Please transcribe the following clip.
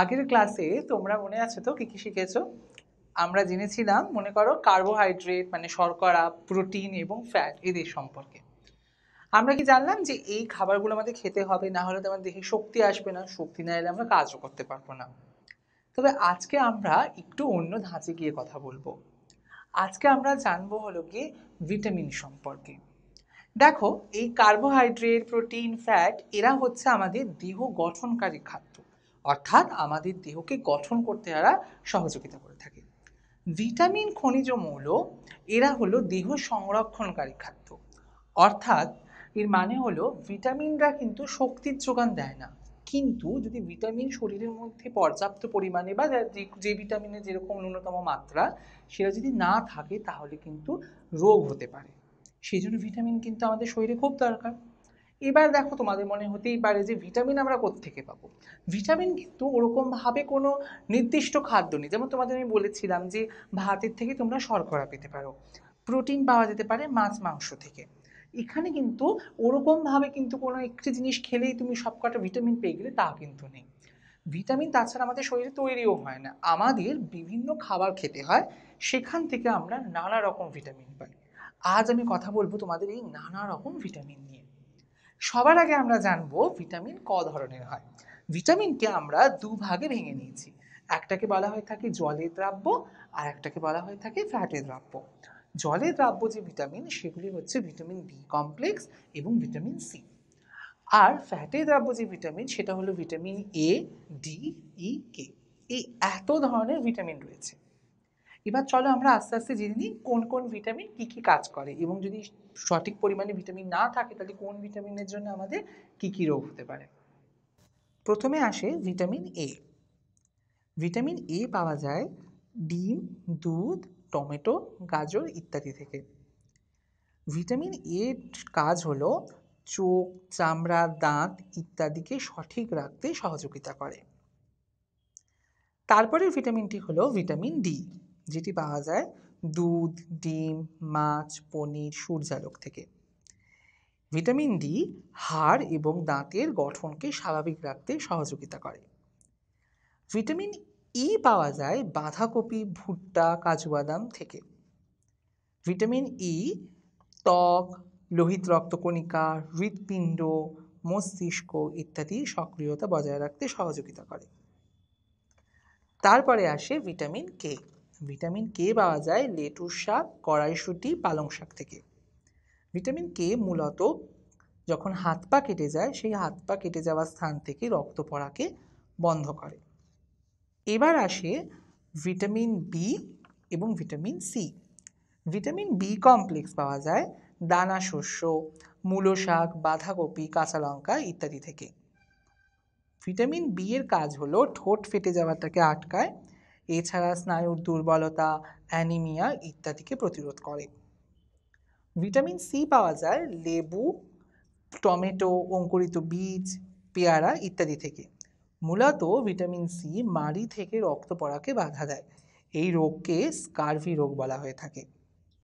আগের ক্লাসে তোমরা মনে আছে তো কী কী শিখেছো আমরা জেনেছিলাম মনে করো কার্বোহাইড্রেট মানে শর্করা প্রোটিন এবং ফ্যাট এদের সম্পর্কে আমরা কি জানলাম যে এই খাবারগুলো আমাদের খেতে হবে না হলে তো আমার দেহে শক্তি আসবে না শক্তি না এলে আমরা কাজও করতে পারবো না তবে আজকে আমরা একটু অন্য ধাঁচে গিয়ে কথা বলবো আজকে আমরা জানবো হলো গিয়ে ভিটামিন সম্পর্কে দেখো এই কার্বোহাইড্রেট প্রোটিন ফ্যাট এরা হচ্ছে আমাদের দেহ গঠনকারী খাদ্য অর্থাৎ আমাদের দেহকে গঠন করতে এরা সহযোগিতা করে থাকে ভিটামিন খনিজ মৌল এরা হলো দেহ সংরক্ষণকারী খাদ্য অর্থাৎ এর মানে হলো ভিটামিনরা কিন্তু শক্তির যোগান দেয় না কিন্তু যদি ভিটামিন শরীরের মধ্যে পর্যাপ্ত পরিমাণে বা যে ভিটামিনের যেরকম ন্যূনতম মাত্রা সেটা যদি না থাকে তাহলে কিন্তু রোগ হতে পারে সেই জন্য ভিটামিন কিন্তু আমাদের শরীরে খুব দরকার এবার দেখো তোমাদের মনে হতেই পারে যে ভিটামিন আমরা কোত্থেকে পাবো ভিটামিন কিন্তু ওরকমভাবে কোনো নির্দিষ্ট খাদ্য নেই যেমন তোমাদের আমি বলেছিলাম যে ভাতের থেকে তোমরা শর্করা পেতে পারো প্রোটিন পাওয়া যেতে পারে মাছ মাংস থেকে এখানে কিন্তু ওরকমভাবে কিন্তু কোনো একটি জিনিস খেলেই তুমি সবকটা ভিটামিন পেয়ে গেলে তা কিন্তু নেই ভিটামিন তাছাড়া আমাদের শরীরে তৈরিও হয় না আমাদের বিভিন্ন খাবার খেতে হয় সেখান থেকে আমরা নানা রকম ভিটামিন পাই আজ আমি কথা বলবো তোমাদের এই নানা রকম ভিটামিন নিয়ে সবার আগে আমরা জানব ভিটামিন ক ধরনের হয় ভিটামিনকে আমরা দুভাগে ভেঙে নিয়েছি একটাকে বলা হয়ে থাকে জলে দ্রাব্য আর একটাকে বলা হয়ে থাকে ফ্যাটে দ্রাব্য জলে দ্রাব্য যে ভিটামিন সেগুলি হচ্ছে ভিটামিন বি কমপ্লেক্স এবং ভিটামিন সি আর ফ্যাটে দ্রাব্য যে ভিটামিন সেটা হলো ভিটামিন এ ডি ই কে এই এত ধরনের ভিটামিন রয়েছে এবার চলো আমরা আস্তে আস্তে জেনে নিই কোন কোন ভিটামিন কি কি কাজ করে এবং যদি সঠিক পরিমাণে ভিটামিন না থাকে তাহলে কোন ভিটামিনের জন্য আমাদের কি কি রোগ হতে পারে প্রথমে আসে ভিটামিন এ ভিটামিন এ পাওয়া যায় ডিম দুধ টমেটো গাজর ইত্যাদি থেকে ভিটামিন এর কাজ হলো চোখ চামড়া দাঁত ইত্যাদিকে সঠিক রাখতে সহযোগিতা করে তারপরে ভিটামিনটি হলো ভিটামিন ডি যেটি পাওয়া যায় দুধ ডিম মাছ পনির সূর্যালোক থেকে ভিটামিন ডি হাড় এবং দাঁতের গঠনকে স্বাভাবিক রাখতে সহযোগিতা করে ভিটামিন ই পাওয়া যায় বাঁধাকপি ভুট্টা কাজু বাদাম থেকে ভিটামিন ই ত্বক লোহিত রক্তকণিকা হৃৎপিণ্ড মস্তিষ্ক ইত্যাদি সক্রিয়তা বজায় রাখতে সহযোগিতা করে তারপরে আসে ভিটামিন কে ভিটামিন কে পাওয়া যায় লেটুর শাক কড়াইশুটি পালং শাক থেকে ভিটামিন কে মূলত যখন হাত পা কেটে যায় সেই হাত পা কেটে যাওয়ার স্থান থেকে রক্ত পড়াকে বন্ধ করে এবার আসে ভিটামিন বি এবং vitamin C vitamin B complex পাওয়া যায় দানা শস্য মূলো শাক বাঁধাকপি কাঁচা লঙ্কা ইত্যাদি থেকে ভিটামিন বি এর কাজ হলো ঠোঁট ফেটে যাওয়াটাকে আটকায় এছাড়া স্নায়ুর দুর্বলতা অ্যানিমিয়া ইত্যাদিকে প্রতিরোধ করে ভিটামিন সি পাওয়া যায় লেবু টমেটো অঙ্কুরিত বীজ পেয়ারা ইত্যাদি থেকে মূলত ভিটামিন সি মাড়ি থেকে রক্ত পড়াকে বাধা দেয় এই রোগকে স্কার্ভি রোগ বলা হয়ে থাকে